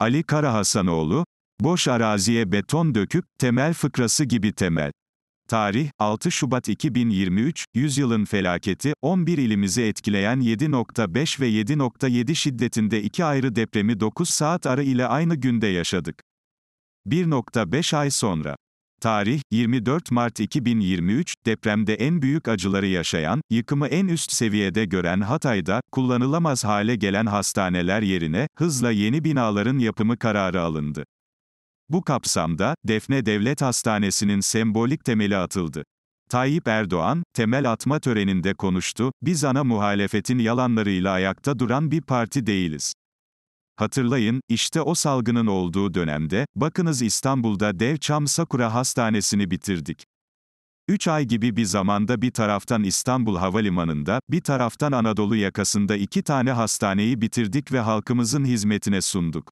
Ali Karahasanoğlu, boş araziye beton döküp, temel fıkrası gibi temel. Tarih, 6 Şubat 2023, yüzyılın felaketi, 11 ilimizi etkileyen 7.5 ve 7.7 şiddetinde iki ayrı depremi 9 saat ara ile aynı günde yaşadık. 1.5 ay sonra. Tarih, 24 Mart 2023, depremde en büyük acıları yaşayan, yıkımı en üst seviyede gören Hatay'da, kullanılamaz hale gelen hastaneler yerine, hızla yeni binaların yapımı kararı alındı. Bu kapsamda, Defne Devlet Hastanesi'nin sembolik temeli atıldı. Tayyip Erdoğan, temel atma töreninde konuştu, biz ana muhalefetin yalanlarıyla ayakta duran bir parti değiliz. Hatırlayın, işte o salgının olduğu dönemde, bakınız İstanbul'da dev Çam Sakura Hastanesi'ni bitirdik. 3 ay gibi bir zamanda bir taraftan İstanbul Havalimanı'nda, bir taraftan Anadolu yakasında iki tane hastaneyi bitirdik ve halkımızın hizmetine sunduk.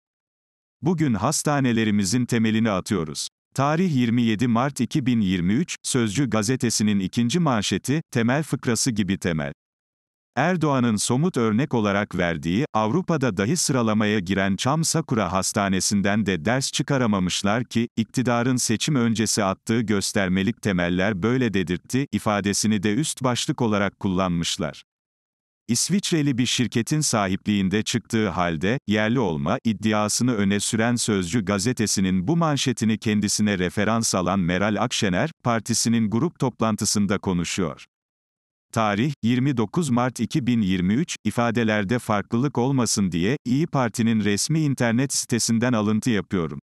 Bugün hastanelerimizin temelini atıyoruz. Tarih 27 Mart 2023, Sözcü gazetesinin ikinci manşeti, temel fıkrası gibi temel. Erdoğan'ın somut örnek olarak verdiği, Avrupa'da dahi sıralamaya giren Çam Sakura Hastanesi'nden de ders çıkaramamışlar ki, iktidarın seçim öncesi attığı göstermelik temeller böyle dedirtti, ifadesini de üst başlık olarak kullanmışlar. İsviçreli bir şirketin sahipliğinde çıktığı halde, yerli olma iddiasını öne süren Sözcü gazetesinin bu manşetini kendisine referans alan Meral Akşener, partisinin grup toplantısında konuşuyor. Tarih, 29 Mart 2023, ifadelerde farklılık olmasın diye, İyi Parti'nin resmi internet sitesinden alıntı yapıyorum.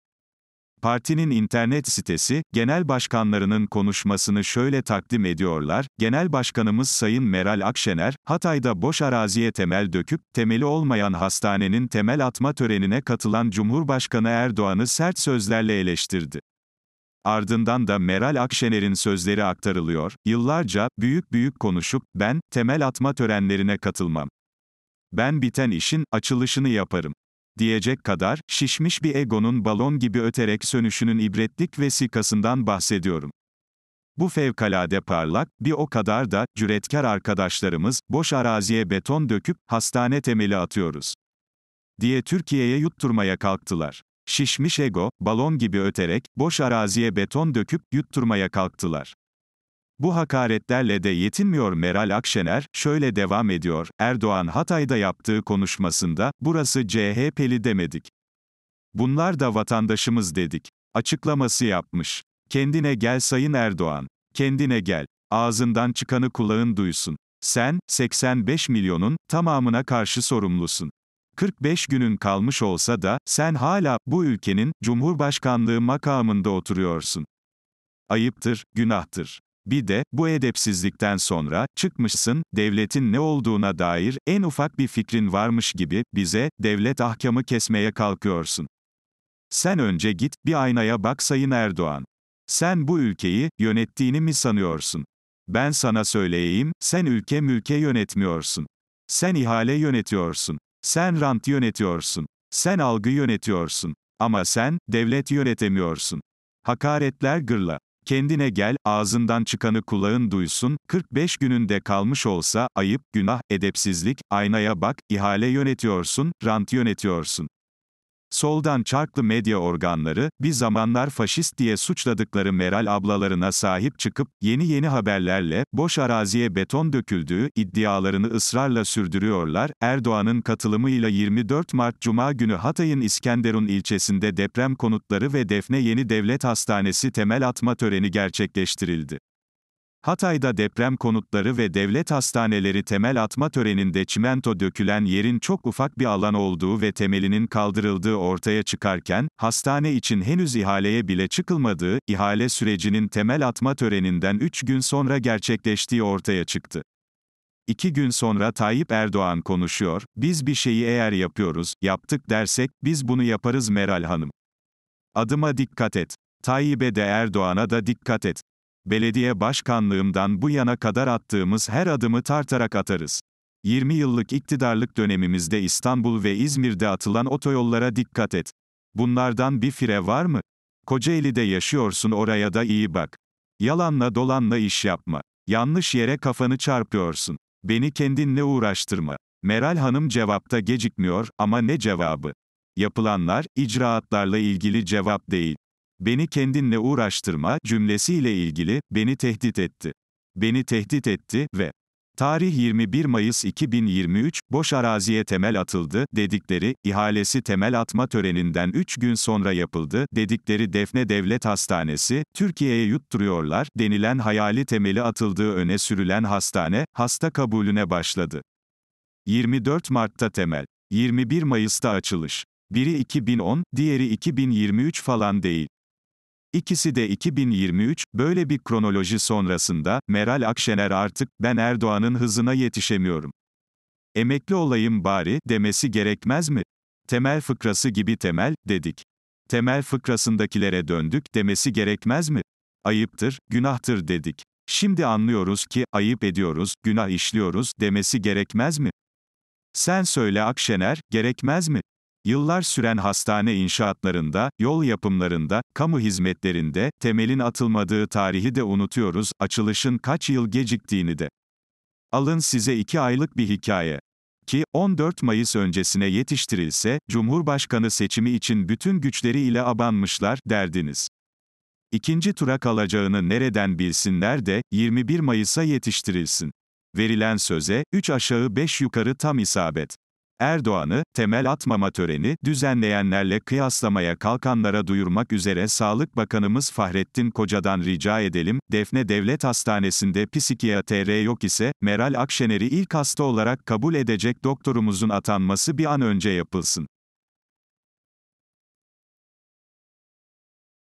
Partinin internet sitesi, genel başkanlarının konuşmasını şöyle takdim ediyorlar, Genel Başkanımız Sayın Meral Akşener, Hatay'da boş araziye temel döküp, temeli olmayan hastanenin temel atma törenine katılan Cumhurbaşkanı Erdoğan'ı sert sözlerle eleştirdi ardından da Meral Akşener'in sözleri aktarılıyor, yıllarca, büyük büyük konuşup, ben, temel atma törenlerine katılmam. Ben biten işin, açılışını yaparım. Diyecek kadar, şişmiş bir egonun balon gibi öterek sönüşünün ibretlik vesikasından bahsediyorum. Bu fevkalade parlak, bir o kadar da, cüretkar arkadaşlarımız, boş araziye beton döküp, hastane temeli atıyoruz. Diye Türkiye'ye yutturmaya kalktılar. Şişmiş ego, balon gibi öterek, boş araziye beton döküp, yutturmaya kalktılar. Bu hakaretlerle de yetinmiyor Meral Akşener, şöyle devam ediyor, Erdoğan Hatay'da yaptığı konuşmasında, burası CHP'li demedik. Bunlar da vatandaşımız dedik. Açıklaması yapmış. Kendine gel Sayın Erdoğan. Kendine gel. Ağzından çıkanı kulağın duysun. Sen, 85 milyonun, tamamına karşı sorumlusun. 45 günün kalmış olsa da, sen hala, bu ülkenin, Cumhurbaşkanlığı makamında oturuyorsun. Ayıptır, günahtır. Bir de, bu edepsizlikten sonra, çıkmışsın, devletin ne olduğuna dair, en ufak bir fikrin varmış gibi, bize, devlet ahkamı kesmeye kalkıyorsun. Sen önce git, bir aynaya bak Sayın Erdoğan. Sen bu ülkeyi, yönettiğini mi sanıyorsun? Ben sana söyleyeyim, sen ülke mülke yönetmiyorsun. Sen ihale yönetiyorsun. Sen rant yönetiyorsun. Sen algı yönetiyorsun. Ama sen, devlet yönetemiyorsun. Hakaretler gırla. Kendine gel, ağzından çıkanı kulağın duysun, 45 gününde kalmış olsa, ayıp, günah, edepsizlik, aynaya bak, ihale yönetiyorsun, rant yönetiyorsun. Soldan çarklı medya organları, bir zamanlar faşist diye suçladıkları Meral ablalarına sahip çıkıp, yeni yeni haberlerle, boş araziye beton döküldüğü iddialarını ısrarla sürdürüyorlar. Erdoğan'ın katılımıyla 24 Mart Cuma günü Hatay'ın İskenderun ilçesinde deprem konutları ve Defne Yeni Devlet Hastanesi temel atma töreni gerçekleştirildi. Hatay'da deprem konutları ve devlet hastaneleri temel atma töreninde çimento dökülen yerin çok ufak bir alan olduğu ve temelinin kaldırıldığı ortaya çıkarken, hastane için henüz ihaleye bile çıkılmadığı, ihale sürecinin temel atma töreninden 3 gün sonra gerçekleştiği ortaya çıktı. İki gün sonra Tayyip Erdoğan konuşuyor, biz bir şeyi eğer yapıyoruz, yaptık dersek, biz bunu yaparız Meral Hanım. Adıma dikkat et. Tayyip'e de Erdoğan'a da dikkat et belediye başkanlığımdan bu yana kadar attığımız her adımı tartarak atarız. 20 yıllık iktidarlık dönemimizde İstanbul ve İzmir'de atılan otoyollara dikkat et. Bunlardan bir fire var mı? Kocaeli'de yaşıyorsun oraya da iyi bak. Yalanla dolanla iş yapma. Yanlış yere kafanı çarpıyorsun. Beni kendinle uğraştırma. Meral Hanım cevapta gecikmiyor ama ne cevabı? Yapılanlar, icraatlarla ilgili cevap değil. Beni kendinle uğraştırma cümlesiyle ilgili beni tehdit etti. Beni tehdit etti ve Tarih 21 Mayıs 2023, boş araziye temel atıldı, dedikleri, ihalesi temel atma töreninden 3 gün sonra yapıldı, dedikleri Defne Devlet Hastanesi, Türkiye'ye yutturuyorlar, denilen hayali temeli atıldığı öne sürülen hastane, hasta kabulüne başladı. 24 Mart'ta temel. 21 Mayıs'ta açılış. Biri 2010, diğeri 2023 falan değil. İkisi de 2023, böyle bir kronoloji sonrasında, Meral Akşener artık, ben Erdoğan'ın hızına yetişemiyorum. Emekli olayım bari, demesi gerekmez mi? Temel fıkrası gibi temel, dedik. Temel fıkrasındakilere döndük, demesi gerekmez mi? Ayıptır, günahtır dedik. Şimdi anlıyoruz ki, ayıp ediyoruz, günah işliyoruz, demesi gerekmez mi? Sen söyle Akşener, gerekmez mi? Yıllar süren hastane inşaatlarında, yol yapımlarında, kamu hizmetlerinde, temelin atılmadığı tarihi de unutuyoruz, açılışın kaç yıl geciktiğini de. Alın size iki aylık bir hikaye ki 14 Mayıs öncesine yetiştirilse Cumhurbaşkanı seçimi için bütün güçleriyle abanmışlar derdiniz. İkinci tura kalacağını nereden bilsinler de 21 Mayıs'a yetiştirilsin. Verilen söze 3 aşağı 5 yukarı tam isabet. Erdoğan'ı, temel atmama töreni, düzenleyenlerle kıyaslamaya kalkanlara duyurmak üzere Sağlık Bakanımız Fahrettin Koca'dan rica edelim, Defne Devlet Hastanesi'nde psikiyatr yok ise, Meral Akşener'i ilk hasta olarak kabul edecek doktorumuzun atanması bir an önce yapılsın.